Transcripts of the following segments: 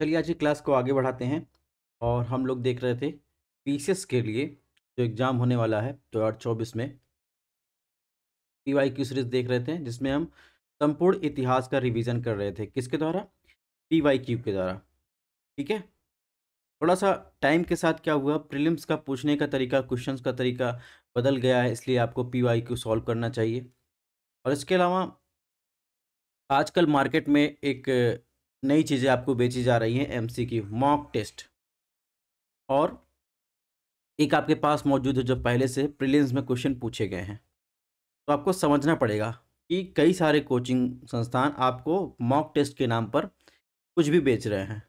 चलिए आज की क्लास को आगे बढ़ाते हैं और हम लोग देख रहे थे पीसीएस के लिए जो एग्ज़ाम होने वाला है दो हज़ार चौबीस में पी वाई क्यू सीरीज देख रहे थे जिसमें हम संपूर्ण इतिहास का रिवीजन कर रहे थे किसके द्वारा पी वाई क्यू के द्वारा ठीक है थोड़ा सा टाइम के साथ क्या हुआ प्रीलिम्स का पूछने का तरीका क्वेश्चंस का तरीका बदल गया है इसलिए आपको पी वाई क्यू सॉल्व करना चाहिए और इसके अलावा आजकल मार्केट में एक नई चीज़ें आपको बेची जा रही हैं एम की मॉक टेस्ट और एक आपके पास मौजूद है जो पहले से प्रिलियंस में क्वेश्चन पूछे गए हैं तो आपको समझना पड़ेगा कि कई सारे कोचिंग संस्थान आपको मॉक टेस्ट के नाम पर कुछ भी बेच रहे हैं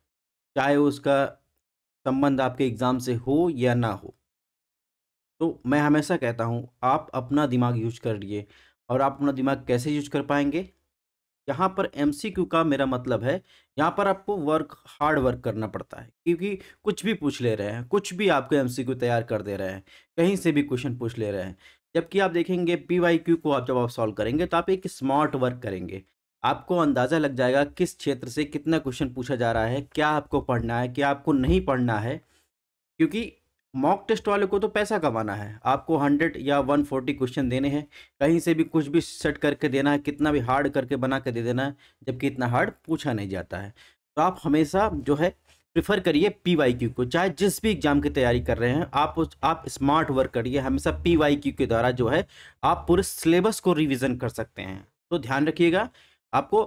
चाहे उसका संबंध आपके एग्ज़ाम से हो या ना हो तो मैं हमेशा कहता हूँ आप अपना दिमाग यूज करिए और आप अपना दिमाग कैसे यूज कर पाएंगे यहाँ पर एम का मेरा मतलब है यहाँ पर आपको वर्क हार्ड वर्क करना पड़ता है क्योंकि कुछ भी पूछ ले रहे हैं कुछ भी आपको एम तैयार कर दे रहे हैं कहीं से भी क्वेश्चन पूछ ले रहे हैं जबकि आप देखेंगे पी वाई क्यू को आप जब आप सॉल्व करेंगे तो आप एक स्मार्ट वर्क करेंगे आपको अंदाज़ा लग जाएगा किस क्षेत्र से कितना क्वेश्चन पूछा जा रहा है क्या आपको पढ़ना है क्या आपको नहीं पढ़ना है क्योंकि मॉक टेस्ट वाले को तो पैसा कमाना है आपको हंड्रेड या वन फोर्टी क्वेश्चन देने हैं कहीं से भी कुछ भी सेट करके देना है कितना भी हार्ड करके बना के दे देना है जबकि इतना हार्ड पूछा नहीं जाता है तो आप हमेशा जो है प्रिफर करिए पी वाई क्यू को चाहे जिस भी एग्जाम की तैयारी कर रहे हैं आप उस आप स्मार्ट वर्क करिए हमेशा पी वाई क्यू के द्वारा जो है आप पूरे सिलेबस को रिविज़न कर सकते हैं तो ध्यान रखिएगा आपको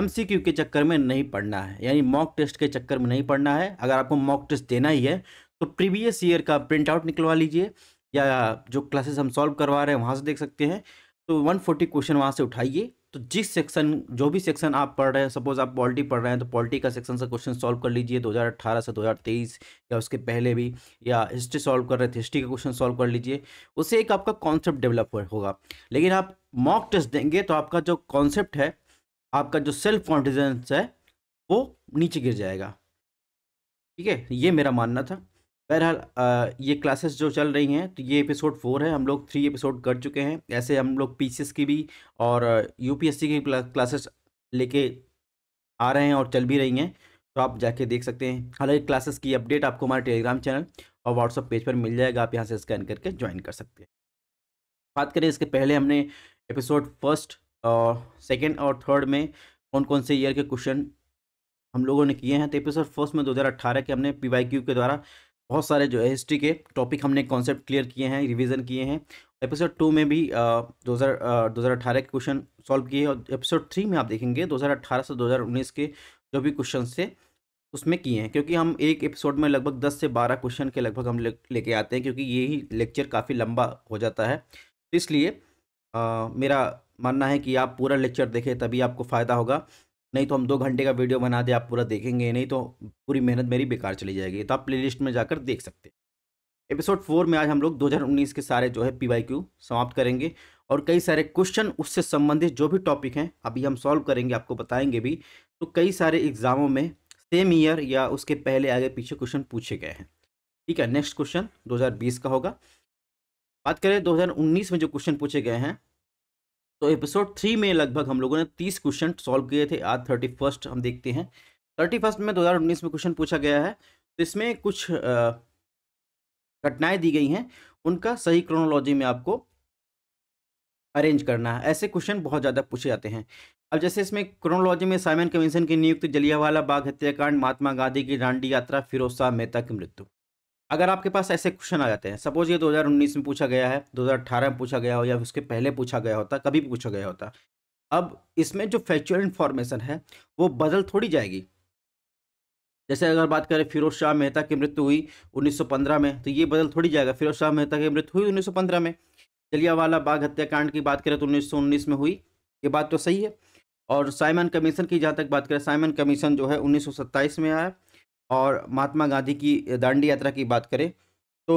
एम सी क्यू के चक्कर में नहीं पढ़ना है यानी मॉक टेस्ट के चक्कर में नहीं पढ़ना है अगर आपको मॉक टेस्ट देना ही है तो प्रीवियस ईयर का प्रिंट आउट निकलवा लीजिए या जो क्लासेस हम सॉल्व करवा रहे हैं वहाँ से देख सकते हैं तो 140 क्वेश्चन वहाँ से उठाइए तो जिस सेक्शन जो भी सेक्शन आप पढ़ रहे हैं सपोज आप पॉलिटी पढ़ रहे हैं तो पॉलिटी का सेक्शन से क्वेश्चन सॉल्व कर लीजिए 2018 से 2023 या उसके पहले भी या हिस्ट्री सॉल्व कर रहे थे हिस्ट्री का क्वेश्चन सॉल्व कर लीजिए उससे एक आपका कॉन्सेप्ट डेवलप होगा लेकिन आप मॉक टेस्ट देंगे तो आपका जो कॉन्सेप्ट है आपका जो सेल्फ कॉन्फिडेंस है वो नीचे गिर जाएगा ठीक है ये मेरा मानना था बहरहाल ये क्लासेस जो चल रही हैं तो ये एपिसोड फोर है हम लोग थ्री एपिसोड कर चुके हैं ऐसे हम लोग पी की भी और यूपीएससी की क्लासेस लेके आ रहे हैं और चल भी रही हैं तो आप जाके देख सकते हैं हालांकि क्लासेस की अपडेट आपको हमारे टेलीग्राम चैनल और व्हाट्सअप पेज पर मिल जाएगा आप यहाँ से स्कैन करके ज्वाइन कर सकते हैं बात करें इसके पहले हमने एपिसोड फर्स्ट और सेकेंड और थर्ड में कौन कौन से ईयर के क्वेश्चन हम लोगों ने किए हैं तो एपिसोड फर्स्ट में दो के हमने पी के द्वारा बहुत सारे जो है हिस्ट्री के टॉपिक हमने कॉन्सेप्ट क्लियर किए हैं रिवीजन किए हैं एपिसोड टू में भी दो हज़ार दो हज़ार अठारह के क्वेश्चन सॉल्व किए और एपिसोड थ्री में आप देखेंगे दो हज़ार से दो हज़ार उन्नीस के जो भी क्वेश्चन थे उसमें किए हैं क्योंकि हम एक एपिसोड में लगभग दस से बारह क्वेश्चन के लगभग हम लेके ले आते हैं क्योंकि यही लेक्चर काफ़ी लंबा हो जाता है इसलिए मेरा मानना है कि आप पूरा लेक्चर देखें तभी आपको फ़ायदा होगा नहीं तो हम दो घंटे का वीडियो बना दें आप पूरा देखेंगे नहीं तो पूरी मेहनत मेरी बेकार चली जाएगी तो आप प्ले में जाकर देख सकते हैं एपिसोड फोर में आज हम लोग 2019 के सारे जो है पी वाई क्यू समाप्त करेंगे और कई सारे क्वेश्चन उससे संबंधित जो भी टॉपिक हैं अभी हम सॉल्व करेंगे आपको बताएंगे भी तो कई सारे एग्ज़ामों में सेम ईयर या उसके पहले आगे पीछे क्वेश्चन पूछे गए हैं ठीक है नेक्स्ट क्वेश्चन 2020 का होगा बात करें 2019 में जो क्वेश्चन पूछे गए हैं तो एपिसोड थ्री में लगभग हम लोगों ने तीस क्वेश्चन सॉल्व किए थे आज थर्टी फर्स्ट हम देखते हैं थर्टी फर्स्ट में उन्नीस में क्वेश्चन पूछा गया है तो इसमें कुछ घटनाएं दी गई हैं उनका सही क्रोनोलॉजी में आपको अरेंज करना है ऐसे क्वेश्चन बहुत ज़्यादा पूछे जाते हैं अब जैसे इसमें क्रोनोलॉजी में साइमन कमीशन की नियुक्ति जलियावाला बाग हत्याकांड महात्मा गांधी की डांडी यात्रा फिरोज शाह मेहता की मृत्यु अगर आपके पास ऐसे क्वेश्चन आ जाते हैं सपोज ये 2019 में पूछा गया है 2018 में पूछा गया हो या उसके पहले पूछा गया होता कभी भी पूछा गया होता अब इसमें जो फैक्चुअल इन्फॉर्मेशन है वो बदल थोड़ी जाएगी जैसे अगर बात करें फिरोज शाह मेहता की मृत्यु हुई 1915 में तो ये बदल थोड़ी जाएगा फिरोज शाह मेहता की मृत्यु हुई 1915 में जलियावाला बाग हत्याकांड की बात करें तो 1919 में हुई ये बात तो सही है और साइमन कमीशन की जहाँ तक बात करें साइमन कमीशन जो है 1927 में आया और महात्मा गांधी की दांडी यात्रा की बात करें तो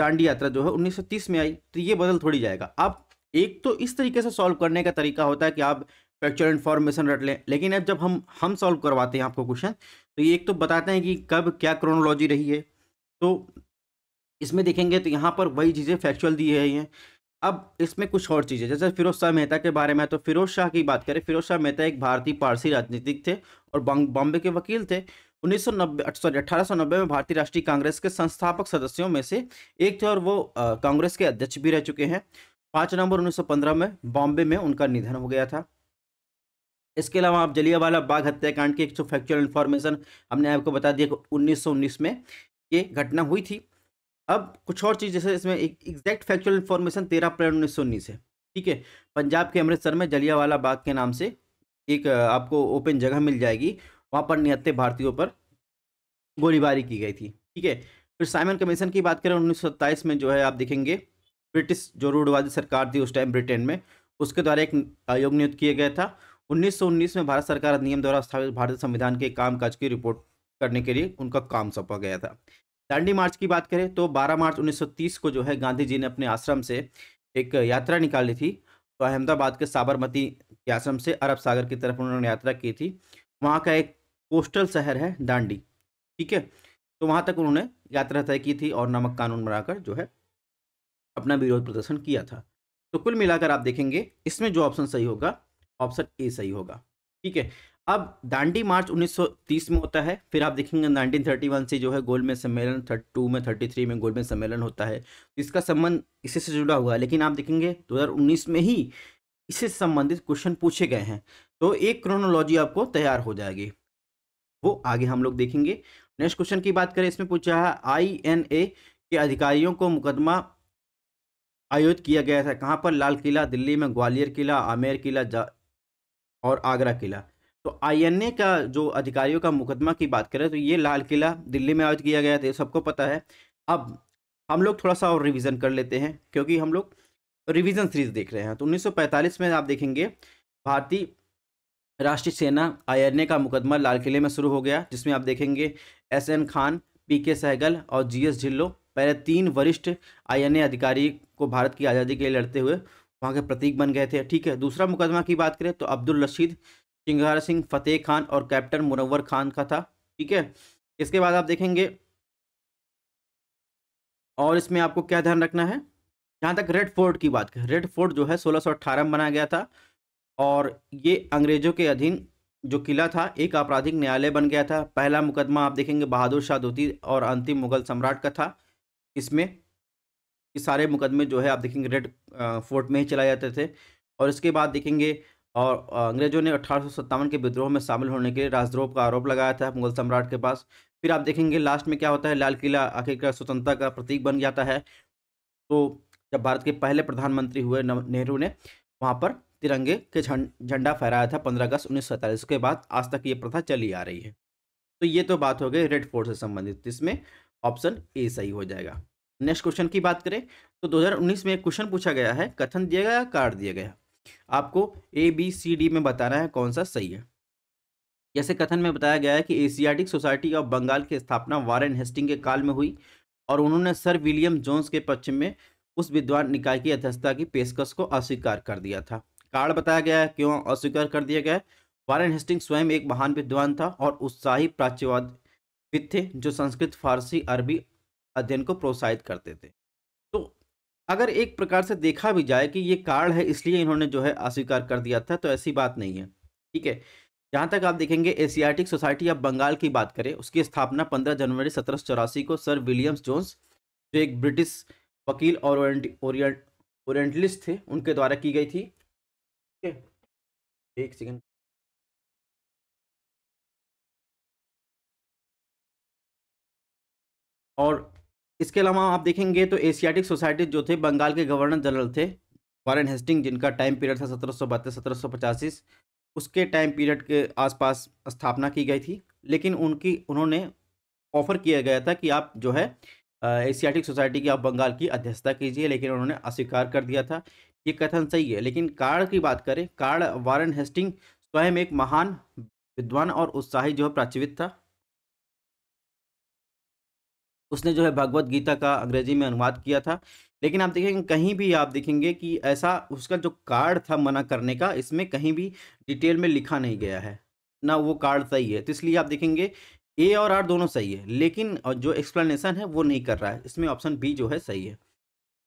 दांडी यात्रा जो है 1930 में आई तो ये बदल थोड़ी जाएगा अब एक तो इस तरीके से सॉल्व करने का तरीका होता है कि आप फैक्चुअल इन्फॉर्मेशन रट लें लेकिन अब जब हम हम सॉल्व करवाते हैं आपको क्वेश्चन तो ये एक तो बताते हैं कि कब क्या क्रोनोलॉजी रही है तो इसमें देखेंगे तो यहाँ पर वही चीज़ें फैक्चुअल दी है हैं अब इसमें कुछ और चीज़ें जैसे फिरोज शाह मेहता के बारे में तो फिरोज शाह की बात करें फिरोज शाह मेहता एक भारतीय पारसी राजनीतिक थे और बॉम्बे के वकील थे उन्नीस सौ सॉरी अठारह में भारतीय राष्ट्रीय कांग्रेस के संस्थापक सदस्यों में से एक थे और वो कांग्रेस के अध्यक्ष भी रह चुके हैं पांच नवंबर 1915 में बॉम्बे में उनका निधन हो गया था इसके अलावा आप जलियावाला बाग हत्याकांड की एक फैक्चुअल इन्फॉर्मेशन हमने आपको बता दिया उन्नीस में ये घटना हुई थी अब कुछ और चीज़ जैसे इसमें एक एग्जैक्ट फैक्चुअल इन्फॉर्मेशन तेरह अप्रैल उन्नीस है ठीक है पंजाब के अमृतसर में जलियावाला बाग के नाम से एक आपको ओपन जगह मिल जाएगी वहाँ पर निहत्ते भारतीयों पर गोलीबारी की गई थी ठीक है फिर साइमन कमीशन की बात करें उन्नीस में जो है आप देखेंगे ब्रिटिश जो रूढ़वादी सरकार थी उस टाइम ब्रिटेन में उसके द्वारा एक आयोग नियुक्त किया गया था 1919 में भारत सरकार अधिनियम द्वारा स्थापित भारतीय संविधान के कामकाज की रिपोर्ट करने के लिए उनका काम सौंपा गया था दांडी मार्च की बात करें तो 12 मार्च 1930 को जो है गांधी जी ने अपने आश्रम से एक यात्रा निकाली थी तो अहमदाबाद के साबरमती के आश्रम से अरब सागर की तरफ उन्होंने यात्रा की थी वहाँ का एक कोस्टल शहर है दांडी ठीक है तो वहाँ तक उन्होंने यात्रा तय की थी और नमक कानून बनाकर जो है अपना विरोध प्रदर्शन किया था तो कुल मिलाकर आप देखेंगे इसमें जो ऑप्शन सही होगा ऑप्शन ए सही होगा ठीक है अब दांडी मार्च 1930 में होता है फिर आप देखेंगे 1931 से जो है गोलमेज सम्मेलन थर्ट टू में थर्टी थ्री में गोलमेज सम्मेलन होता है इसका संबंध इसी से जुड़ा हुआ है लेकिन आप देखेंगे 2019 में ही इससे संबंधित क्वेश्चन पूछे गए हैं तो एक क्रोनोलॉजी आपको तैयार हो जाएगी वो आगे हम लोग देखेंगे नेक्स्ट क्वेश्चन की बात करें इसमें पूछा है आई एन ए के अधिकारियों को मुकदमा आयोजित किया गया था कहाँ पर लाल किला दिल्ली में ग्वालियर किला आमेर किला और आगरा किला तो आईएनए का जो अधिकारियों का मुकदमा की बात करें तो ये लाल किला दिल्ली में आयोजित किया गया था ये सबको पता है अब हम लोग थोड़ा सा और रिवीजन कर लेते हैं क्योंकि हम लोग रिवीजन सीरीज देख रहे हैं तो 1945 में आप देखेंगे भारतीय राष्ट्रीय सेना आई का मुकदमा लाल किले में शुरू हो गया जिसमें आप देखेंगे एस एन खान पी के सहगल और जी एस ढिल्लो पहले तीन वरिष्ठ आई अधिकारी को भारत की आज़ादी के लिए लड़ते हुए वहाँ के प्रतीक बन गए थे ठीक है दूसरा मुकदमा की बात करें तो अब्दुल रशीद चिंगार सिंह फतेह खान और कैप्टन मुनवर खान का था ठीक है इसके बाद आप देखेंगे और इसमें आपको क्या ध्यान रखना है जहाँ तक रेड फोर्ट की बात करें रेड फोर्ट जो है सोलह में बनाया गया था और ये अंग्रेज़ों के अधीन जो किला था एक आपराधिक न्यायालय बन गया था पहला मुकदमा आप देखेंगे बहादुर शाह दोती और अंतिम मुगल सम्राट का था इसमें ये सारे मुकदमे जो है आप देखेंगे रेड फोर्ट में ही चलाए जाते थे और इसके बाद देखेंगे और अंग्रेजों ने अठारह के विद्रोह में शामिल होने के लिए राजद्रोह का आरोप लगाया था मुगल सम्राट के पास फिर आप देखेंगे लास्ट में क्या होता है लाल किला आखिरकार स्वतंत्रता का प्रतीक बन जाता है तो जब भारत के पहले प्रधानमंत्री हुए नेहरू ने वहाँ पर तिरंगे के झंडा फहराया था पंद्रह अगस्त उन्नीस के बाद आज तक ये प्रथा चली आ रही है तो ये तो बात हो गई रेड फोर्ट से संबंधित इसमें ऑप्शन ए सही हो जाएगा नेक्स्ट क्वेश्चन की बात करें तो 2019 में एक क्वेश्चन पूछा गया है कथन दिया गया कार्ड दिया गया आपको ए बी सी डी में बताना है कौन सा सही है जैसे कथन में बताया गया है कि एशियाटिक सोसाइटी ऑफ बंगाल की स्थापना वारेन हेस्टिंग के काल में हुई और उन्होंने सर विलियम जोन्स के पक्ष में उस विद्वान निकाय की अध्यक्षता की पेशकश को अस्वीकार कर दिया था कारण बताया गया है क्यों अस्वीकार कर दिया गया है वारेन हेस्टिंग स्वयं एक महान विद्वान था और उत्साही प्राच्यवादविद थे जो संस्कृत फारसी अरबी अध्ययन को प्रोत्साहित करते थे तो अगर एक प्रकार से देखा भी जाए कि ये कारण है इसलिए इन्होंने जो है अस्वीकार कर दिया था तो ऐसी बात नहीं है ठीक है जहाँ तक आप देखेंगे एशियाटिक सोसाइटी ऑफ बंगाल की बात करें उसकी स्थापना 15 जनवरी सत्रह को सर विलियम्स जोन्स जो एक ब्रिटिश वकील और ओरियंटलिस्ट थे उनके द्वारा की गई थी ओके एक सेकेंड और इसके अलावा आप देखेंगे तो एशियाटिक सोसाइटी जो थे बंगाल के गवर्नर जनरल थे वारेन हेस्टिंग जिनका टाइम पीरियड था सत्रह सौ बहत्तर सत्रह सौ पचासीस उसके टाइम पीरियड के आसपास स्थापना की गई थी लेकिन उनकी उन्होंने ऑफर किया गया था कि आप जो है एशियाटिक सोसाइटी की आप बंगाल की अध्यक्षता कीजिए लेकिन उन्होंने अस्वीकार कर दिया था ये कथन सही है लेकिन कार्ड की बात करें कार्ड वारन हेस्टिंग स्वयं एक महान विद्वान और उत्साही जो है प्राचीवित था उसने जो है भगवत गीता का अंग्रेजी में अनुवाद किया था लेकिन आप देखेंगे कहीं भी आप देखेंगे कि ऐसा उसका जो कार्ड था मना करने का इसमें कहीं भी डिटेल में लिखा नहीं गया है ना वो कार्ड सही है तो इसलिए आप देखेंगे ए और आर दोनों सही है लेकिन जो एक्सप्लेनेशन है वो नहीं कर रहा है इसमें ऑप्शन बी जो है सही है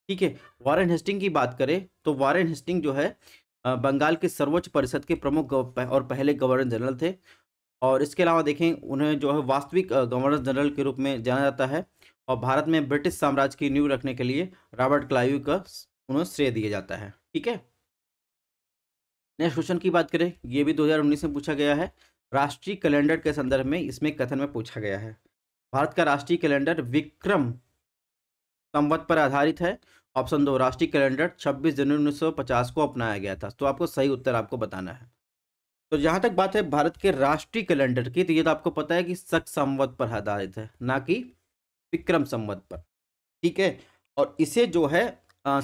ठीक है वारेन हेस्टिंग की बात करें तो वारेन हेस्टिंग जो है बंगाल के सर्वोच्च परिषद के प्रमुख और पहले गवर्नर जनरल थे और इसके अलावा देखें उन्हें जो है वास्तविक गवर्नर जनरल के रूप में जाना जाता है और भारत में ब्रिटिश साम्राज्य की नींव रखने के लिए रॉबर्ट क्लाइव का उन्हें श्रेय दिया जाता है ठीक है नेक्स्ट क्वेश्चन की बात करें ये भी 2019 में पूछा गया है राष्ट्रीय कैलेंडर के संदर्भ में इसमें कथन में पूछा गया है भारत का राष्ट्रीय कैलेंडर विक्रम संवत पर आधारित है ऑप्शन दो राष्ट्रीय कैलेंडर 26 जनवरी 1950 को अपनाया गया था तो आपको सही उत्तर आपको बताना है तो जहाँ तक बात है भारत के राष्ट्रीय कैलेंडर की तो ये तो आपको पता है कि सक संवत पर आधारित है ना कि विक्रम संवत पर ठीक है और इसे जो है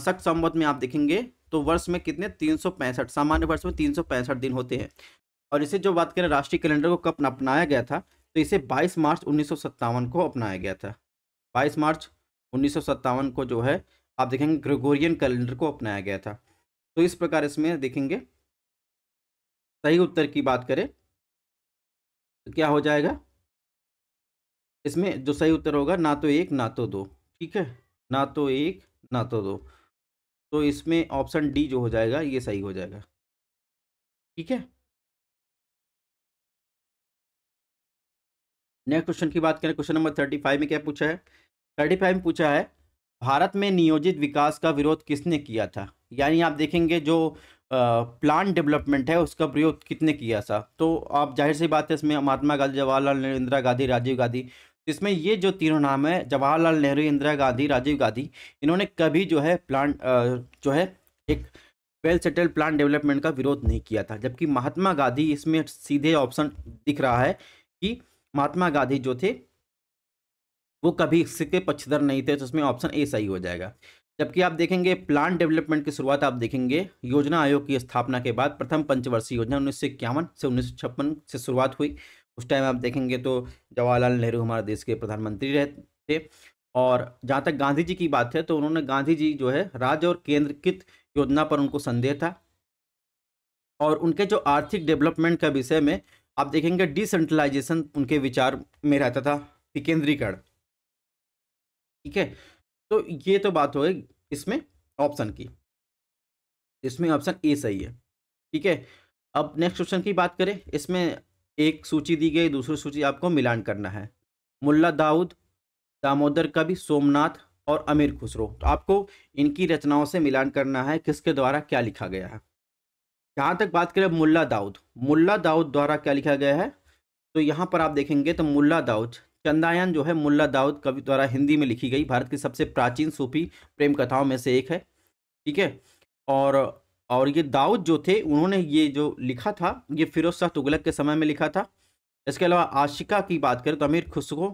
सक संवत में आप देखेंगे तो वर्ष में कितने तीन सामान्य वर्ष में तीन दिन होते हैं और इसे जो बात करें राष्ट्रीय कैलेंडर को कब अपनाया गया था तो इसे बाईस मार्च उन्नीस को अपनाया गया था बाईस मार्च उन्नीस को जो है आप देखेंगे ग्रेगोरियन कैलेंडर को अपनाया गया था तो इस प्रकार इसमें देखेंगे सही उत्तर की बात करें तो क्या हो जाएगा इसमें जो सही उत्तर होगा ना तो एक ना तो दो ठीक है ना तो एक ना तो दो तो इसमें ऑप्शन डी जो हो जाएगा ये सही हो जाएगा ठीक है नेक्स्ट क्वेश्चन की बात करें क्वेश्चन नंबर थर्टी फाइव में क्या पूछा है थर्टी फाइव में पूछा है भारत में नियोजित विकास का विरोध किसने किया था यानी आप देखेंगे जो प्लान डेवलपमेंट है उसका प्रयोग कितने किया था तो आप जाहिर सी बात है इसमें महात्मा गांधी जवाहरलाल नेहरू इंदिरा गांधी राजीव गांधी इसमें ये जो तीनों नाम है जवाहरलाल नेहरू इंदिरा गांधी राजीव गांधी इन्होंने कभी जो है प्लान जो है एक वेल सेटल प्लान डेवलपमेंट का विरोध नहीं किया था जबकि महात्मा गांधी इसमें सीधे ऑप्शन दिख रहा है कि महात्मा गांधी जो थे वो कभी इसके पक्षधर नहीं थे तो उसमें ऑप्शन ए सही हो जाएगा जबकि आप देखेंगे प्लान डेवलपमेंट की शुरुआत आप देखेंगे योजना आयोग की स्थापना के बाद प्रथम पंचवर्षीय योजना उन्नीस से उन्नीस से शुरुआत हुई उस टाइम आप देखेंगे तो जवाहरलाल नेहरू हमारे देश के प्रधानमंत्री रहे थे और जहाँ तक गांधी जी की बात है तो उन्होंने गांधी जी जो है राज्य और केंद्रकृत योजना पर उनको संदेह था और उनके जो आर्थिक डेवलपमेंट का विषय में आप देखेंगे डिसेंट्रलाइजेशन उनके विचार में रहता था विकेंद्रीकरण ठीक है तो ये तो बात हो गई इसमें ऑप्शन की इसमें ऑप्शन ए सही है ठीक है अब नेक्स्ट क्वेश्चन की बात करें इसमें एक सूची दी गई दूसरी सूची आपको मिलान करना है मुल्ला दाऊद दामोदर कवि सोमनाथ और अमीर खुसरो तो आपको इनकी रचनाओं से मिलान करना है किसके द्वारा क्या लिखा गया है जहाँ तक बात करें मुल्ला दाऊद मुल्ला दाऊद द्वारा क्या लिखा गया है तो यहाँ पर आप देखेंगे तो मुल्ला दाऊद चंदायन जो है मुल्ला दाऊद कवि द्वारा हिंदी में लिखी गई भारत की सबसे प्राचीन सूफी प्रेम कथाओं में से एक है ठीक है और और ये दाऊद जो थे उन्होंने ये जो लिखा था ये फिरोज शाह तुगलक के समय में लिखा था इसके अलावा आशिका की बात करें तो अमीर खुशगो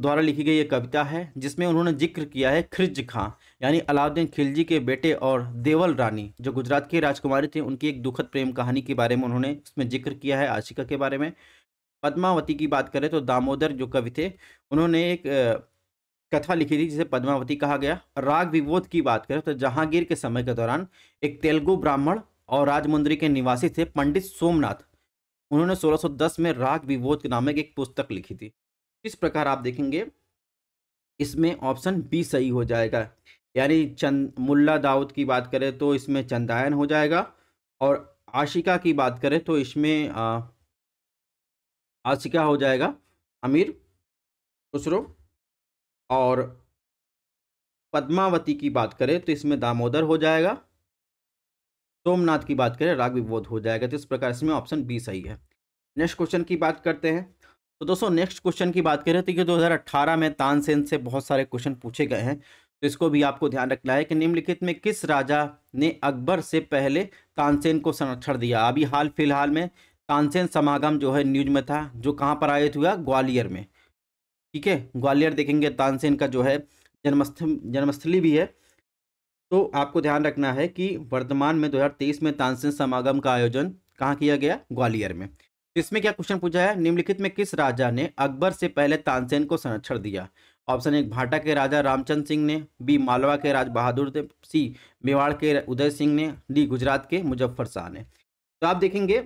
द्वारा लिखी गई ये कविता है जिसमें उन्होंने जिक्र किया है खिरज खां यानी अलाउद्दीन खिलजी के बेटे और देवल रानी जो गुजरात के राजकुमारी थे उनकी एक दुखद प्रेम कहानी के बारे में उन्होंने इसमें जिक्र किया है आशिका के बारे में पद्मावती की बात करें तो दामोदर जो कवि थे उन्होंने एक कथा लिखी थी जिसे पद्मावती कहा गया राग विवोध की बात करें तो जहांगीर के समय के दौरान एक तेलुगु ब्राह्मण और राजमुंद्री के निवासी थे पंडित सोमनाथ उन्होंने 1610 में राग विवोध के नामक एक पुस्तक लिखी थी इस प्रकार आप देखेंगे इसमें ऑप्शन बी सही हो जाएगा यानी चंद मुल्ला दाऊद की बात करें तो इसमें चंदायन हो जाएगा और आशिका की बात करें तो इसमें आज से क्या हो जाएगा अमीर खुसरो और पद्मावती की बात करें तो इसमें दामोदर हो जाएगा सोमनाथ की बात करें राग विबोध हो जाएगा तो इस प्रकार इसमें ऑप्शन बी सही है नेक्स्ट क्वेश्चन की बात करते हैं तो दोस्तों नेक्स्ट क्वेश्चन की बात करें तो ये 2018 में तानसेन से बहुत सारे क्वेश्चन पूछे गए हैं तो इसको भी आपको ध्यान रखना है कि निम्नलिखित में किस राजा ने अकबर से पहले तानसेन को संरक्षण दिया अभी हाल फिलहाल में तानसेन समागम जो है न्यूज में था जो कहाँ पर आयोजित हुआ ग्वालियर में ठीक है ग्वालियर देखेंगे तानसेन का जो है जन्मस्थ जन्मस्थली भी है तो आपको ध्यान रखना है कि वर्तमान में 2023 में तानसेन समागम का आयोजन कहाँ किया गया ग्वालियर में तो इसमें क्या क्वेश्चन पूछा है निम्नलिखित में किस राजा ने अकबर से पहले तानसेन को संरक्षण दिया ऑप्शन एक भाटा के राजा रामचंद्र सिंह ने बी मालवा के राज बहादुर देव सी मेवाड़ के उदय सिंह ने डी गुजरात के मुजफ्फर शाह ने तो आप देखेंगे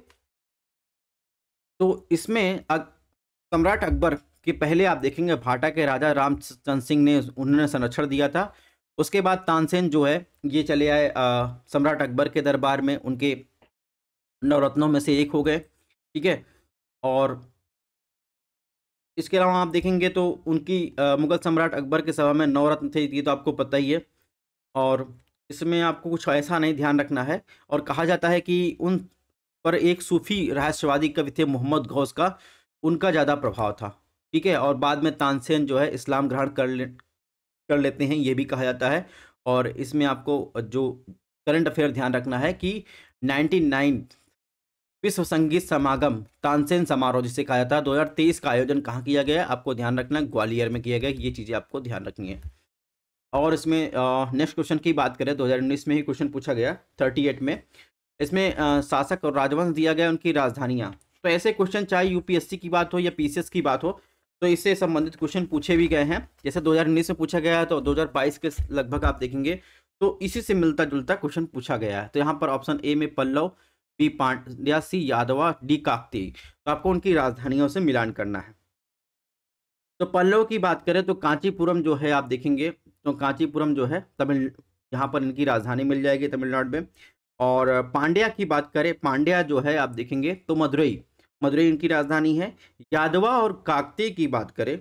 तो इसमें सम्राट अकबर के पहले आप देखेंगे भाटा के राजा रामचंद्र सिंह ने उन्होंने संरक्षण दिया था उसके बाद तानसेन जो है ये चले आए सम्राट अकबर के दरबार में उनके नवरत्नों में से एक हो गए ठीक है और इसके अलावा आप देखेंगे तो उनकी मुगल सम्राट अकबर के सभा में नवरत्न थे ये तो आपको पता ही है और इसमें आपको कुछ ऐसा नहीं ध्यान रखना है और कहा जाता है कि उन पर एक सूफी रहस्यवादी कवि थे मोहम्मद गौस का उनका ज़्यादा प्रभाव था ठीक है और बाद में तानसेन जो है इस्लाम ग्रहण कर ले कर लेते हैं ये भी कहा जाता है और इसमें आपको जो करंट अफेयर ध्यान रखना है कि नाइन्टी विश्व संगीत समागम तानसेन समारोह जिसे कहा जाता है तेईस का आयोजन कहाँ किया गया आपको ध्यान रखना ग्वालियर में किया गया ये चीज़ें आपको ध्यान रखनी है और इसमें नेक्स्ट क्वेश्चन की बात करें 2019 में ही क्वेश्चन पूछा गया 38 में इसमें शासक और राजवंश दिया गया उनकी राजधानियाँ तो ऐसे क्वेश्चन चाहे यूपीएससी की बात हो या पीसीएस की बात हो तो इससे संबंधित क्वेश्चन पूछे भी गए हैं जैसे 2019 में पूछा गया है तो 2022 के लगभग आप देखेंगे तो इसी से मिलता जुलता क्वेश्चन पूछा गया है तो यहाँ पर ऑप्शन ए में पल्लव बी पांड्या सी यादवा डी काकती तो आपको उनकी राजधानियों से मिलान करना है तो पल्लव की बात करें तो कांचीपुरम जो है आप देखेंगे तो कांचीपुरम जो है तमिल यहाँ पर इनकी राजधानी मिल जाएगी तमिलनाडु में और पांड्या की बात करें पांड्या जो है आप देखेंगे तो मदुरई मदुरई इनकी राजधानी है यादवा और काकते की बात करें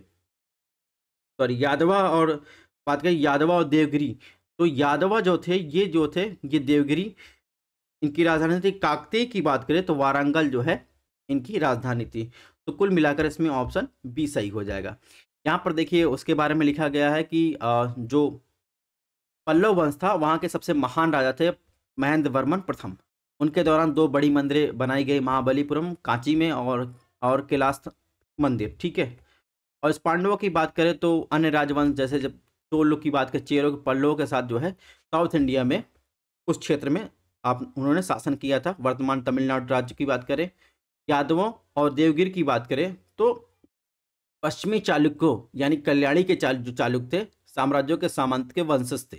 सॉरी यादवा और बात करें यादवा और देवगिरी तो यादवा जो थे ये जो थे ये देवगिरी इनकी राजधानी थी काकते की बात करें तो वारंगल जो है इनकी राजधानी थी तो कुल मिलाकर इसमें ऑप्शन बी सही हो जाएगा यहाँ पर देखिए उसके बारे में लिखा गया है कि जो पल्लव वंश था वहाँ के सबसे महान राजा थे महेंद्र वर्मन प्रथम उनके दौरान दो बड़ी मंदिरें बनाई गई महाबलीपुरम कांची में और और कैलाश मंदिर ठीक है और इस पांडवों की बात करें तो अन्य राजवंश जैसे जब टोलो की बात करें चेरों के पल्लों के साथ जो है साउथ इंडिया में उस क्षेत्र में आप उन्होंने शासन किया था वर्तमान तमिलनाडु राज्य की बात करें यादवों और देवगिर की बात करें तो पश्चिमी चालुक्यों यानी कल्याणी के चाल जो चालुक थे साम्राज्यों के सामंत के वंशज थे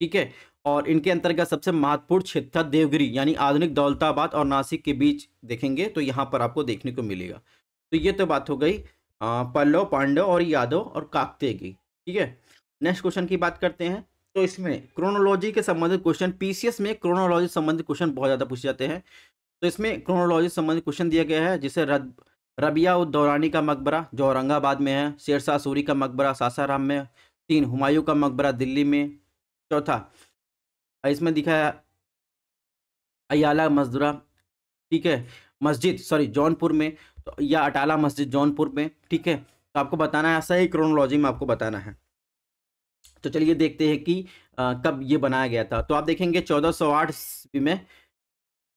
ठीक है और इनके अंतर्गत सबसे महत्वपूर्ण क्षेत्र था देवगिरी यानी आधुनिक दौलताबाद और नासिक के बीच देखेंगे तो यहाँ पर आपको देखने को मिलेगा तो ये तो बात हो गई पल्लव पांडव और यादव और काकते की ठीक है नेक्स्ट क्वेश्चन की बात करते हैं तो इसमें क्रोनोलॉजी के संबंधित क्वेश्चन पीसीएस में क्रोनोलॉजी संबंधित क्वेश्चन बहुत ज़्यादा पूछे जाते हैं तो इसमें क्रोनोलॉजी संबंधित क्वेश्चन दिया गया है जिसे रद रबिया उद्दौरानी का मकबरा जो औरंगाबाद में है शेरशाह सूरी का मकबरा सासाराम में तीन हुमायूं का मकबरा दिल्ली में चौथा इसमें दिखा है अयाला मजदूरा ठीक है मस्जिद सॉरी जौनपुर में तो या अटाला मस्जिद जौनपुर में ठीक है तो आपको बताना है सही क्रोनोलॉजी में आपको बताना है तो चलिए देखते हैं कि आ, कब ये बनाया गया था तो आप देखेंगे 1408 सौ में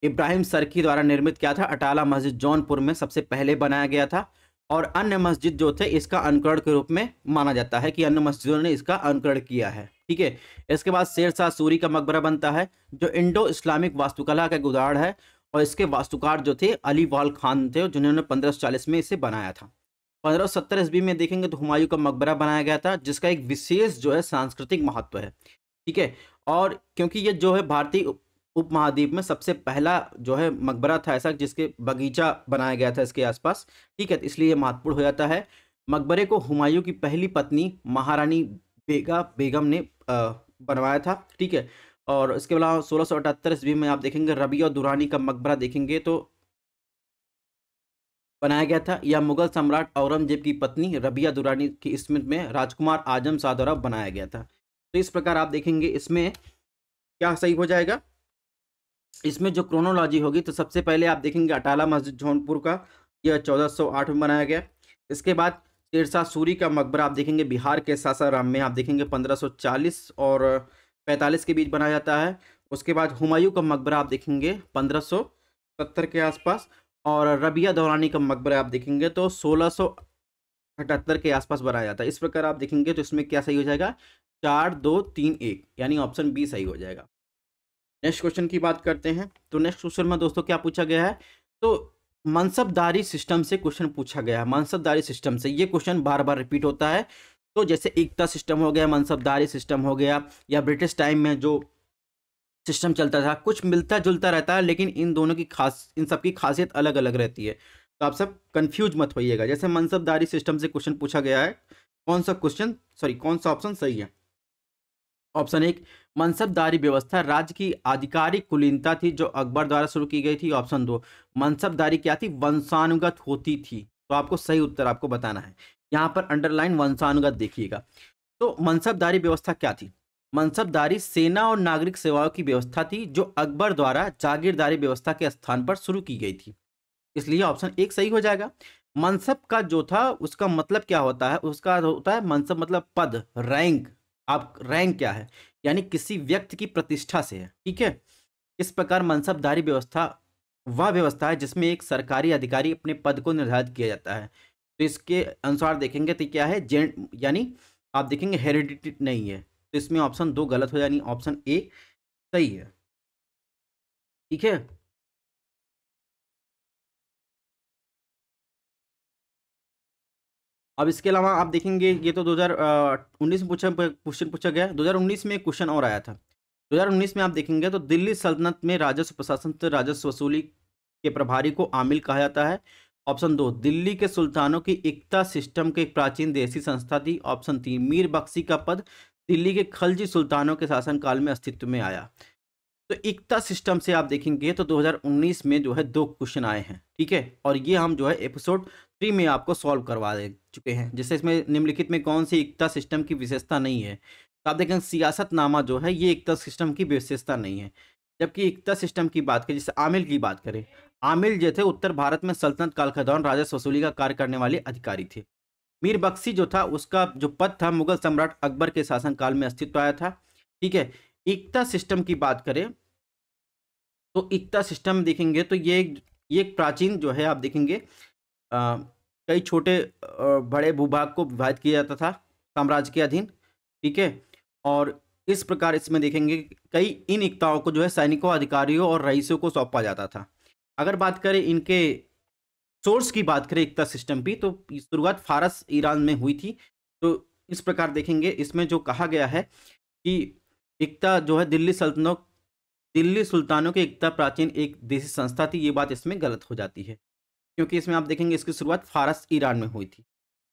इब्राहिम सरकी द्वारा निर्मित क्या था अटाला मस्जिद जौनपुर में सबसे पहले बनाया गया था और अन्य मस्जिद जो थे इसका अनुकरण के रूप में माना जाता है कि अन्य मस्जिदों ने इसका अनुकरण किया है ठीक है इसके बाद शेरशाह सूरी का मकबरा बनता है जो इंडो इस्लामिक वास्तुकला का गुदाड़ है और इसके वास्तुकार जो थे अली वाल खान थे जिन्होंने 1540 में इसे बनाया था पंद्रह सत्तर ईस्वी में देखेंगे तो हुमायूं का मकबरा बनाया गया था जिसका एक विशेष जो है सांस्कृतिक महत्व है ठीक है और क्योंकि ये जो है भारतीय उप महाद्वीप में सबसे पहला जो है मकबरा था ऐसा जिसके बगीचा बनाया गया था इसके आसपास ठीक है तो इसलिए ये महत्वपूर्ण हो जाता है मकबरे को हुमायूं की पहली पत्नी महारानी बेगा बेगम ने बनवाया था ठीक है और इसके अलावा सोलह सौ अठहत्तर ईस्वी में आप देखेंगे रबी और दुरानी का मकबरा देखेंगे तो बनाया गया था या मुगल सम्राट औरंगजेब की पत्नी रबिया दुरानी की स्मृति में राजकुमार आजम शाह द्वारा बनाया गया था तो इस प्रकार आप देखेंगे इसमें क्या सही हो जाएगा इसमें जो क्रोनोलॉजी होगी तो सबसे पहले आप देखेंगे अटाला मस्जिद जौनपुर का यह 1408 में बनाया गया इसके बाद तिरसा सूरी का मकबरा आप देखेंगे बिहार के सासाराम में आप देखेंगे 1540 और 45 के बीच बनाया जाता है उसके बाद हुमायूं का मकबरा आप देखेंगे 1570 के आसपास और रबिया दौरानी का मकबरा आप देखेंगे तो सोलह अठहत्तर के आसपास बनाया जाता है इस प्रकार आप देखेंगे तो इसमें क्या सही हो जाएगा चार दो तीन एक यानी ऑप्शन बी सही हो जाएगा नेक्स्ट क्वेश्चन की बात करते हैं तो नेक्स्ट क्वेश्चन में दोस्तों क्या पूछा गया है तो मनसबदारी सिस्टम से क्वेश्चन पूछा गया है मनसबदारी सिस्टम से ये क्वेश्चन बार बार रिपीट होता है तो जैसे एकता सिस्टम हो गया मनसबदारी सिस्टम हो गया या ब्रिटिश टाइम में जो सिस्टम चलता था कुछ मिलता जुलता रहता है लेकिन इन दोनों की खास इन सब की खासियत अलग अलग रहती है तो आप सब कंफ्यूज मत होइएगा जैसे मनसबदारी सिस्टम से क्वेश्चन पूछा गया है कौन सा क्वेश्चन सॉरी कौन सा ऑप्शन सही है ऑप्शन एक मनसबदारी व्यवस्था राज्य की आधिकारिक कुलीनता थी जो अकबर द्वारा शुरू की गई थी ऑप्शन दो मनसबदारी क्या थी वंशानुगत होती थी तो आपको सही उत्तर आपको बताना है यहाँ पर अंडरलाइन वंशानुगत देखिएगा तो मनसबदारी व्यवस्था क्या थी मनसबदारी सेना और नागरिक सेवाओं की व्यवस्था थी जो अकबर द्वारा जागीरदारी व्यवस्था के स्थान पर शुरू की गई थी इसलिए ऑप्शन एक सही हो जाएगा मनसब का जो था उसका मतलब क्या होता है उसका होता है मनसब मतलब पद रैंक आप रैंक क्या है यानी किसी व्यक्ति की प्रतिष्ठा से है ठीक है इस प्रकार मनसबदारी व्यवस्था वह व्यवस्था है जिसमें एक सरकारी अधिकारी अपने पद को निर्धारित किया जाता है तो इसके अनुसार देखेंगे तो क्या है जेन यानी आप देखेंगे हेरिडिटी नहीं है तो इसमें ऑप्शन दो गलत हो यानी ऑप्शन ए सही है ठीक है अब इसके अलावा आप देखेंगे ये तो 2019 हजार उन्नीस में पूछा क्वेश्चन पूछा गया 2019 में क्वेश्चन और आया था 2019 में आप देखेंगे तो दिल्ली सल्तनत में राजस्व प्रशासन तो राजस्व वसूली के प्रभारी को आमिल कहा जाता है ऑप्शन दो दिल्ली के सुल्तानों की एकता सिस्टम के एक प्राचीन देसी संस्था थी ऑप्शन तीन मीर बख्शी का पद दिल्ली के खलजी सुल्तानों के शासनकाल में अस्तित्व में आया तो एकता सिस्टम से आप देखेंगे तो 2019 में जो है दो क्वेश्चन आए हैं ठीक है और ये हम जो है एपिसोड फ्री में आपको सॉल्व करवा दे चुके हैं जैसे इसमें निम्नलिखित में कौन सी एकता सिस्टम की विशेषता नहीं है तो आप देखेंगे सियासतनामा जो है ये एकता सिस्टम की विशेषता नहीं है जबकि एकता सिस्टम की बात करें जैसे आमिल की बात करें आमिल जो थे उत्तर भारत में सल्तनत काल के दौरान राजस्व वसूली का कार्य करने वाले अधिकारी थे मीर बख्शी जो था उसका जो पद था मुगल सम्राट अकबर के शासनकाल में अस्तित्व आया था ठीक है एकता सिस्टम की बात करें तो एकता सिस्टम देखेंगे तो ये एक प्राचीन जो है आप देखेंगे कई छोटे बड़े भूभाग को विभाजित किया जाता था साम्राज्य के अधीन ठीक है और इस प्रकार इसमें देखेंगे कई इन एकताओं को जो है सैनिकों अधिकारियों और रईसों को सौंपा जाता था अगर बात करें इनके सोर्स की बात करें एकता सिस्टम की तो शुरुआत फारस ईरान में हुई थी तो इस प्रकार देखेंगे इसमें जो कहा गया है कि एकता जो है दिल्ली सल्तनत दिल्ली सुल्तानों की एकता प्राचीन एक देशी संस्था थी ये बात इसमें गलत हो जाती है क्योंकि इसमें आप देखेंगे इसकी शुरुआत फारस ईरान में हुई थी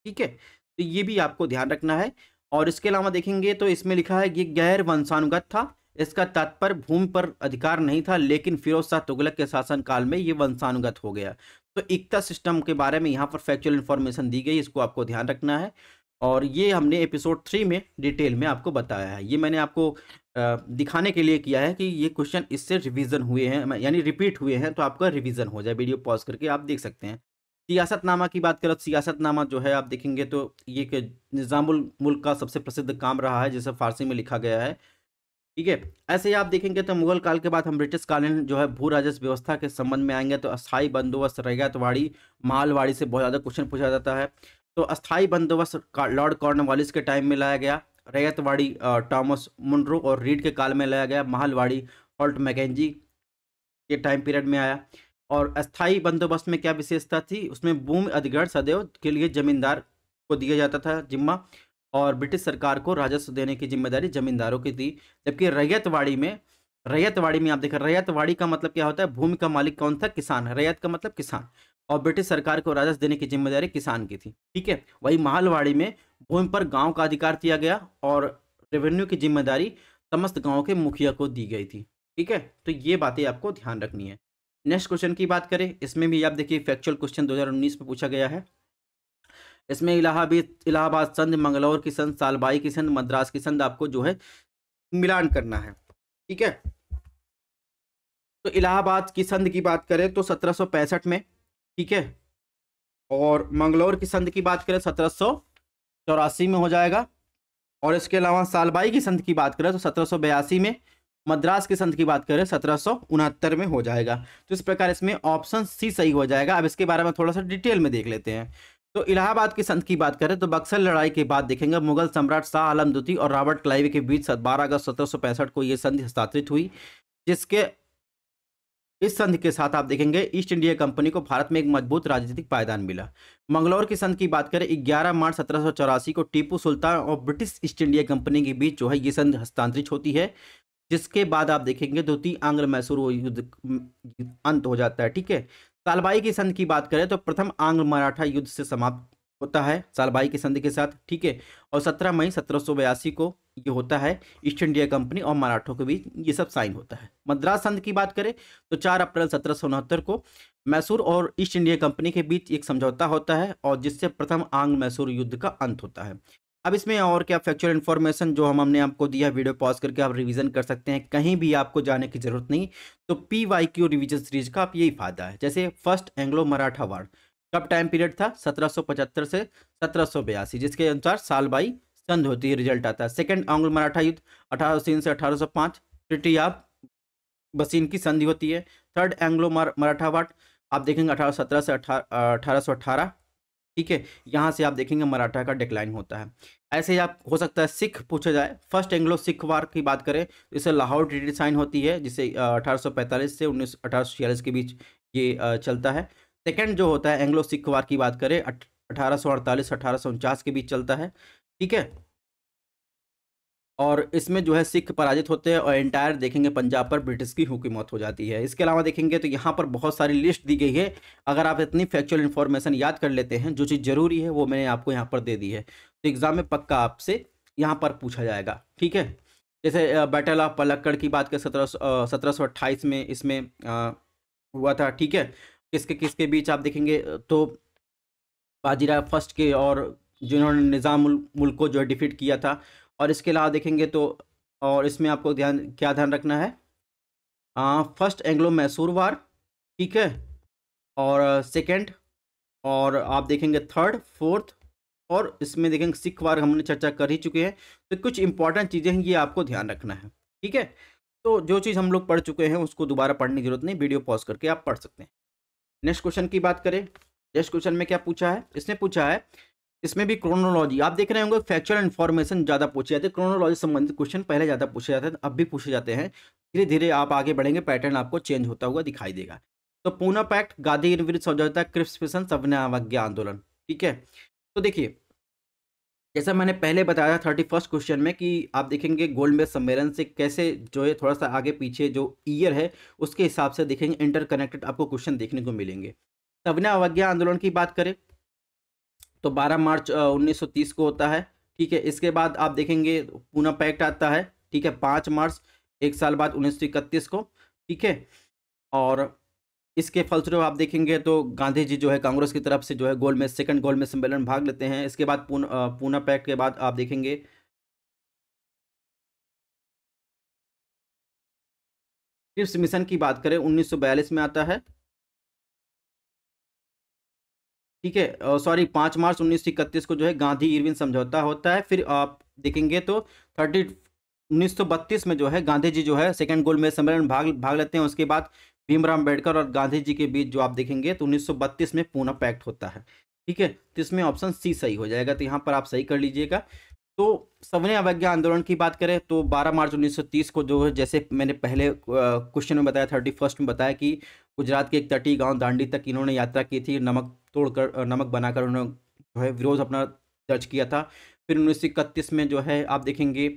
ठीक है तो ये भी आपको ध्यान रखना है और इसके अलावा देखेंगे तो इसमें लिखा है कि गैर वंशानुगत था इसका तात्पर्य भूमि पर अधिकार नहीं था लेकिन फिरोज शाह तुगलक के शासनकाल में ये वंशानुगत हो गया तो एकता सिस्टम के बारे में यहाँ पर फैक्चुअल इन्फॉर्मेशन दी गई इसको आपको ध्यान रखना है और ये हमने एपिसोड थ्री में डिटेल में आपको बताया है ये मैंने आपको दिखाने के लिए किया है कि ये क्वेश्चन इससे रिवीजन हुए हैं यानी रिपीट हुए हैं तो आपका रिवीजन हो जाए वीडियो पॉज करके आप देख सकते हैं सियासतनामा की बात करें सियासतनामा जो है आप देखेंगे तो ये कि निज़ामुल मुल्क का सबसे प्रसिद्ध काम रहा है जिसे फारसी में लिखा गया है ठीक है ऐसे ही आप देखेंगे तो मुगल काल के बाद हम ब्रिटिश कालीन जो है भू राजस्व व्यवस्था के संबंध में आएंगे तो अस्थाई बंदोबस्त रैयतवाड़ी मालवाड़ी से बहुत ज़्यादा क्वेश्चन पूछा जाता है तो अस्थाई बंदोबस्त लॉर्ड कॉर्नवालिस के टाइम में लाया गया रैयतवाड़ी टॉमस मुंड्रो और रीड के काल में लाया गया महलवाड़ी हॉल्ट मैकेजी के टाइम पीरियड में आया और अस्थाई बंदोबस्त में क्या विशेषता थी उसमें भूमि अधिग्रहण सदैव के लिए जमींदार को दिया जाता था जिम्मा और ब्रिटिश सरकार को राजस्व देने की जिम्मेदारी जमींदारों की थी जबकि रैयतवाड़ी में रैयतवाड़ी में आप देखें रैयतवाड़ी का मतलब क्या होता है भूमि का मालिक कौन था किसान रैयत का मतलब किसान और ब्रिटिश सरकार को राजस्व देने की जिम्मेदारी किसान की थी ठीक है वही माहलवाड़ी में भूमि पर गांव का अधिकार दिया गया और रेवेन्यू की जिम्मेदारी समस्त गाँव के मुखिया को दी गई थी ठीक है तो ये बातें आपको ध्यान रखनी है नेक्स्ट क्वेश्चन की बात करें इसमें भी आप देखिए फैक्चुअल क्वेश्चन दो में पूछा गया है इसमें इलाहाबाद इलाहाबाद संध मंगलौर की संध सालबाई की संध मद्रास की संध आपको जो है मिलान करना है ठीक है तो इलाहाबाद की संध की बात करें तो सत्रह में ठीक है और मंगलोर की संधि की बात करें सत्रह सौ चौरासी में हो जाएगा और इसके अलावा सालबाई की संधि की बात करें तो सत्रह सौ बयासी में मद्रास की संधि की बात करें सत्रह सौ उनहत्तर में हो जाएगा तो इस प्रकार इसमें ऑप्शन सी सही हो जाएगा अब इसके बारे में थोड़ा सा डिटेल में देख लेते हैं तो इलाहाबाद की संधि की बात करें तो बक्सर लड़ाई के बाद देखेंगे मुगल सम्राट शाह आलम द्वितीय और रॉबर्ट क्लाइव के बीच बारह अगस्त सत्रह को यह संधि हस्तांतरित हुई जिसके इस संधि के साथ आप देखेंगे ईस्ट इंडिया कंपनी को भारत में एक मजबूत राजनीतिक पायदान मिला मंगलौर की संधि की बात करें 11 मार्च सत्रह को टीपू सुल्तान और ब्रिटिश ईस्ट इंडिया कंपनी के बीच जो है ये संधि हस्तांतरित होती है जिसके बाद आप देखेंगे द्वितीय आंग्ल मैसूर युद्ध अंत हो जाता है ठीक है सालबाई की संधि की बात करें तो प्रथम आंग्ल मराठा युद्ध से समाप्त होता है सालबाई की संधि के साथ ठीक है और सत्रह मई सत्रह को ये होता है ईस्ट इंडिया कंपनी और मराठों के बीच ये सब साइन होता है मद्रास संधि की बात करें तो चार अप्रैल सत्रह को मैसूर और ईस्ट इंडिया कंपनी के बीच एक समझौता होता है और जिससे प्रथम आंग मैसूर युद्ध का अंत होता है अब इसमें और क्या फैक्चुअल इन्फॉर्मेशन जो हम हमने आपको दिया वीडियो पॉज करके आप रिवीजन कर सकते हैं कहीं भी आपको जाने की जरूरत नहीं तो P Y Q revision series का आप यही फायदा है जैसे फर्स्ट एंग्लो मराठा वार कब टाइम पीरियड था 1775 से सत्रह जिसके अनुसार साल बाई संध होती है रिजल्ट आता है सेकेंड आंग्ल मराठा युद्ध अठारह से अठारह सौ पाँच बसीन की संधि होती है थर्ड एंग्लो मराठा वाट आप देखेंगे अठारह सत्रह से अठारह सौ अठारह ठीक है यहाँ से आप देखेंगे मराठा का डिक्लाइन होता है ऐसे ही आप हो सकता है सिख पूछा जाए फर्स्ट एंग्लो सिख वार की बात करें तो इसे लाहौर ट्रीटी साइन होती है जिसे 1845 से उन्नीस अठारह के बीच ये चलता है सेकेंड जो होता है एंग्लो सिख वार की बात करें अठारह सौ अड़तालीस अठारह के बीच चलता है ठीक है और इसमें जो है सिख पराजित होते हैं और एंटायर देखेंगे पंजाब पर ब्रिटिश की हुकूमत हो जाती है इसके अलावा देखेंगे तो यहाँ पर बहुत सारी लिस्ट दी गई है अगर आप इतनी फैक्चुअल इन्फॉर्मेशन याद कर लेते हैं जो चीज़ ज़रूरी है वो मैंने आपको यहाँ पर दे दी है तो एग्ज़ाम में पक्का आपसे यहाँ पर पूछा जाएगा ठीक है जैसे बैटल ऑफ पलक्कड़ की बात कर सत्रह सत्रह में इसमें हुआ था ठीक है किसके किसके बीच आप देखेंगे तो बाजीराव फर्स्ट के और जिन्होंने निज़ाम मुल्क को जो है डिफीट किया था और इसके अलावा देखेंगे तो और इसमें आपको ध्यान क्या ध्यान रखना है आ, फर्स्ट एंग्लो मैसूर वार ठीक है और सेकंड और आप देखेंगे थर्ड फोर्थ और इसमें देखेंगे सिख वार हमने चर्चा कर ही चुके हैं तो कुछ इंपॉर्टेंट चीज़ें हैं ये आपको ध्यान रखना है ठीक है तो जो चीज़ हम लोग पढ़ चुके हैं उसको दोबारा पढ़ने की जरूरत नहीं वीडियो पॉज करके आप पढ़ सकते हैं नेक्स्ट क्वेश्चन की बात करें नेक्स्ट क्वेश्चन में क्या पूछा है इसने पूछा है इसमें भी क्रोनोलॉजी आप देख रहे होंगे फैक्चुअल इन्फॉर्मेशन ज़्यादा पूछे जाते हैं क्रोनोलॉजी संबंधित क्वेश्चन पहले ज़्यादा पूछे जाते हैं अब भी पूछे जाते हैं धीरे धीरे आप आगे बढ़ेंगे पैटर्न आपको चेंज होता हुआ दिखाई देगा तो पूना पैक्ट गांधी विरुद्ध समझौता क्रिप्सन सवर्ण अवज्ञा आंदोलन ठीक है तो देखिए जैसा मैंने पहले बताया था थर्टी फर्स्ट क्वेश्चन में कि आप देखेंगे गोल्ड मेज सम्मेलन से कैसे जो है थोड़ा सा आगे पीछे जो ईयर है उसके हिसाब से देखेंगे इंटरकनेक्टेड आपको क्वेश्चन देखने को मिलेंगे सवन अवज्ञा आंदोलन की बात करें तो 12 मार्च 1930 को होता है ठीक है इसके बाद आप देखेंगे पूना पैक्ट आता है ठीक है पाँच मार्च एक साल बाद उन्नीस को ठीक है और इसके फलस्वरूप आप देखेंगे तो गांधी जी जो है कांग्रेस की तरफ से जो है गोल में सेकंड गोल में सम्मेलन भाग लेते हैं इसके बाद पून, पूना पैक्ट के बाद आप देखेंगे क्रिप्स मिशन की बात करें 1942 में आता है ठीक है सॉरी पाँच मार्च उन्नीस सौ इकतीस को जो है गांधी इरविन समझौता होता है फिर आप देखेंगे तो थर्टी उन्नीस सौ बत्तीस में जो है गांधी जी जो है सेकेंड में सम्मेलन भाग भाग लेते हैं उसके बाद भीमराव अम्बेडकर और गांधी जी के बीच जो आप देखेंगे तो बत्तीस में पूना पैक्ट होता है ठीक है तो इसमें ऑप्शन सी सही हो जाएगा तो यहाँ पर आप सही कर लीजिएगा तो सवर्ण अवज्ञा आंदोलन की बात करें तो 12 मार्च 1930 को जो है जैसे मैंने पहले क्वेश्चन में बताया थर्टी फर्स्ट में बताया कि गुजरात के एक तटी गांव दांडी तक इन्होंने यात्रा की थी नमक तोड़कर नमक बनाकर उन्होंने जो है विरोध अपना दर्ज किया था फिर उन्नीस में जो है आप देखेंगे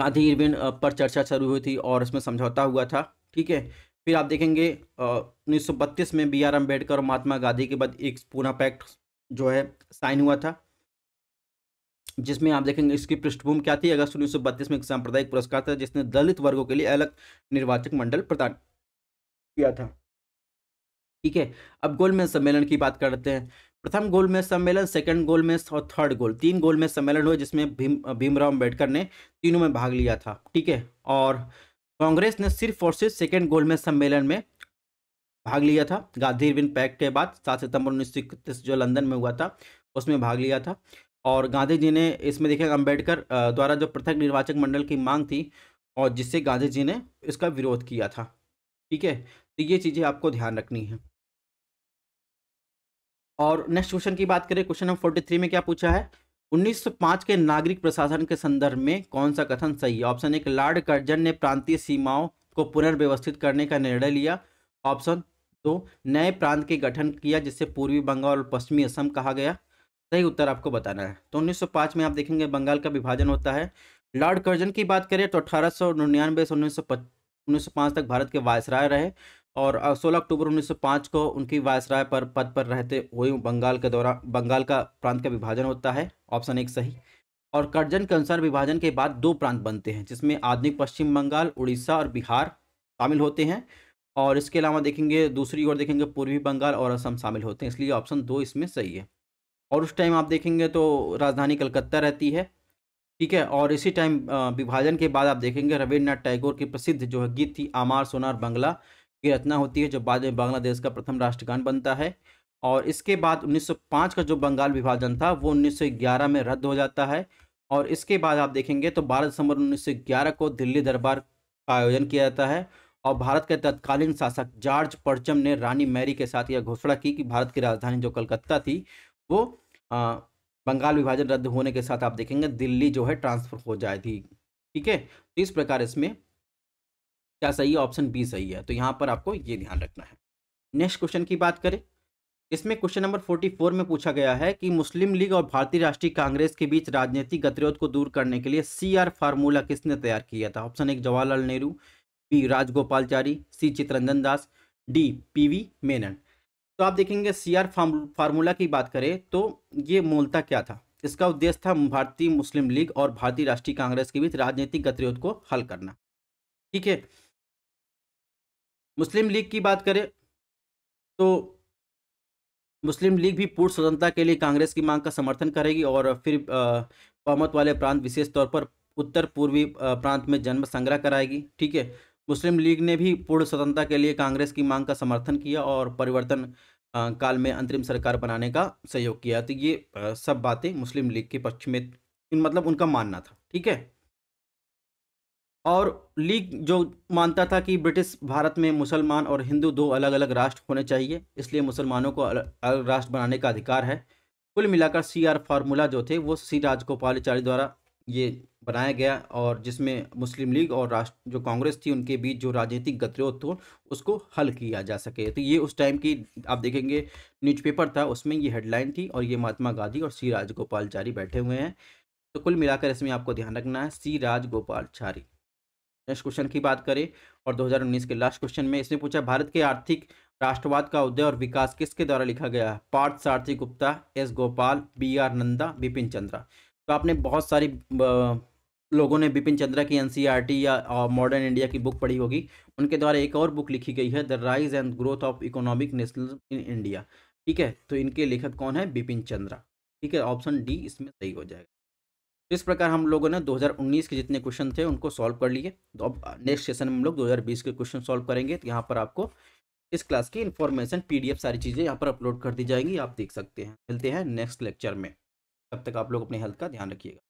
गांधी इरविन पर चर्चा शुरू हुई थी और उसमें समझौता हुआ था ठीक है फिर आप देखेंगे उन्नीस में बी आर अम्बेडकर और महात्मा गांधी के बाद एक पूना पैक्ट जो है साइन हुआ था जिसमें आप देखेंगे इसकी पृष्ठभूमि क्या थी अगस्त उन्नीस में एक सांप्रदायिक पुरस्कार था जिसने दलित वर्गों के लिए अलग निर्वाचक मंडल प्रदान किया था ठीक है अब गोलमेज सम्मेलन की बात करते हैं प्रथम गोलमेज सम्मेलन सेकंड गोलमेज और थर्ड गोल तीन गोलमेज सम्मेलन हुए जिसमें भीम भीमराव अम्बेडकर ने तीनों में भाग लिया था ठीक है और कांग्रेस ने सिर्फ और सिर्फ सेकेंड गोलमेज सम्मेलन में भाग लिया था गांधी रिविन पैक्ट के बाद सात सितंबर उन्नीस जो लंदन में हुआ था उसमें भाग लिया था और गांधी जी ने इसमें देखिए अंबेडकर द्वारा जो पृथक निर्वाचक मंडल की मांग थी और जिससे गांधी जी ने इसका विरोध किया था ठीक है तो ये चीज़ें आपको ध्यान रखनी है और नेक्स्ट क्वेश्चन की बात करें क्वेश्चन नंबर फोर्टी थ्री में क्या पूछा है 1905 के नागरिक प्रशासन के संदर्भ में कौन सा कथन सही है ऑप्शन एक लॉर्ड कर्जन ने प्रांतीय सीमाओं को पुनर्व्यवस्थित करने का निर्णय लिया ऑप्शन दो नए प्रांत के गठन किया जिसे पूर्वी बंगाल और पश्चिमी असम कहा गया सही उत्तर आपको बताना है तो 1905 में आप देखेंगे बंगाल का विभाजन होता है लॉर्ड कर्जन की बात करें तो अठारह सौ निन्यानवे से उन्नीस तक भारत के वायसराय रहे और 16 अक्टूबर 1905 को उनकी वायसराय पर पद पर रहते हुए बंगाल के दौरान बंगाल का प्रांत का विभाजन होता है ऑप्शन एक सही और कर्जन के अनुसार विभाजन के बाद दो प्रांत बनते हैं जिसमें आधुनिक पश्चिम बंगाल उड़ीसा और बिहार शामिल होते हैं और इसके अलावा देखेंगे दूसरी ओर देखेंगे पूर्वी बंगाल और असम शामिल होते हैं इसलिए ऑप्शन दो इसमें सही है और उस टाइम आप देखेंगे तो राजधानी कलकत्ता रहती है ठीक है और इसी टाइम विभाजन के बाद आप देखेंगे रविन्द्रनाथ टैगोर की प्रसिद्ध जो है गीत थी आमार सोनार बंगला की रचना होती है जो बाद में बांग्लादेश का प्रथम राष्ट्रगान बनता है और इसके बाद 1905 का जो बंगाल विभाजन था वो 1911 में रद्द हो जाता है और इसके बाद आप देखेंगे तो बारह दिसंबर 1911 को दिल्ली दरबार का आयोजन किया जाता है और भारत के तत्कालीन शासक जॉर्ज परचम ने रानी मैरी के साथ यह घोषणा की कि भारत की राजधानी जो कलकत्ता थी वो आ, बंगाल विभाजन रद्द होने के साथ आप देखेंगे दिल्ली जो है ट्रांसफर हो जाएगी ठीक है तो इस प्रकार इसमें क्या सही है ऑप्शन बी सही है तो यहाँ पर आपको ये ध्यान रखना है नेक्स्ट क्वेश्चन की बात करें इसमें क्वेश्चन नंबर 44 में पूछा गया है कि मुस्लिम लीग और भारतीय राष्ट्रीय कांग्रेस के बीच राजनीतिक गतिरोध को दूर करने के लिए सी आर फार्मूला किसने तैयार किया था ऑप्शन एक Jawaharlal Nehru B Rajagopalachari C Chittaranjan Das D P V Menon तो आप देखेंगे सीआर फार्मूला की बात करें तो ये मूलता क्या था इसका उद्देश्य था भारतीय मुस्लिम लीग और भारतीय राष्ट्रीय कांग्रेस के बीच राजनीतिक गतिरोध को हल करना ठीक है मुस्लिम लीग की बात करें तो मुस्लिम लीग भी पूर्ण स्वतंत्रता के लिए कांग्रेस की मांग का समर्थन करेगी और फिर बहुमत वाले प्रांत विशेष तौर पर उत्तर पूर्वी प्रांत में जन्म संग्रह कराएगी ठीक है मुस्लिम लीग ने भी पूर्ण स्वतंत्रता के लिए कांग्रेस की मांग का समर्थन किया और परिवर्तन काल में अंतरिम सरकार बनाने का सहयोग किया तो ये सब बातें मुस्लिम लीग के पक्ष में मतलब उनका मानना था ठीक है और लीग जो मानता था कि ब्रिटिश भारत में मुसलमान और हिंदू दो अलग अलग राष्ट्र होने चाहिए इसलिए मुसलमानों को अलग राष्ट्र बनाने का अधिकार है कुल मिलाकर सी आर फार्मूला जो थे वो सी राजगोपालचार्य द्वारा ये बनाया गया और जिसमें मुस्लिम लीग और राष्ट्र जो कांग्रेस थी उनके बीच जो राजनीतिक गतिरोध उसको हल किया जा सके तो ये उस टाइम की आप देखेंगे न्यूज़पेपर था उसमें ये हेडलाइन थी और ये महात्मा गांधी और सी चारी बैठे हुए हैं तो कुल मिलाकर इसमें आपको ध्यान रखना है C Rajagopalachari next question की बात करें और दो के लास्ट क्वेश्चन में इसने पूछा भारत के आर्थिक राष्ट्रवाद का उदय और विकास किसके द्वारा लिखा गया है Parthasarathi Gupta S Gopal B R Nanda Bipin Chandra तो आपने बहुत सारी लोगों ने बिपिन चंद्रा की एनसीईआरटी e या मॉडर्न इंडिया की बुक पढ़ी होगी उनके द्वारा एक और बुक लिखी गई है the rise and growth of economic national in India ठीक है तो इनके लेखक कौन है बिपिन चंद्रा ठीक है ऑप्शन डी इसमें सही हो जाएगा इस प्रकार हम लोगों ने 2019 के जितने क्वेश्चन थे उनको सॉल्व कर लिए तो अब नेक्स्ट सेशन में हम लोग 2020 के क्वेश्चन सॉल्व करेंगे तो यहाँ पर आपको इस क्लास की इन्फॉर्मेशन पीडीएफ सारी चीज़ें यहाँ पर अपलोड कर दी जाएंगी आप देख सकते हैं मिलते हैं नेक्स्ट लेक्चर में तब तक आप लोग अपनी हेल्थ का ध्यान रखिएगा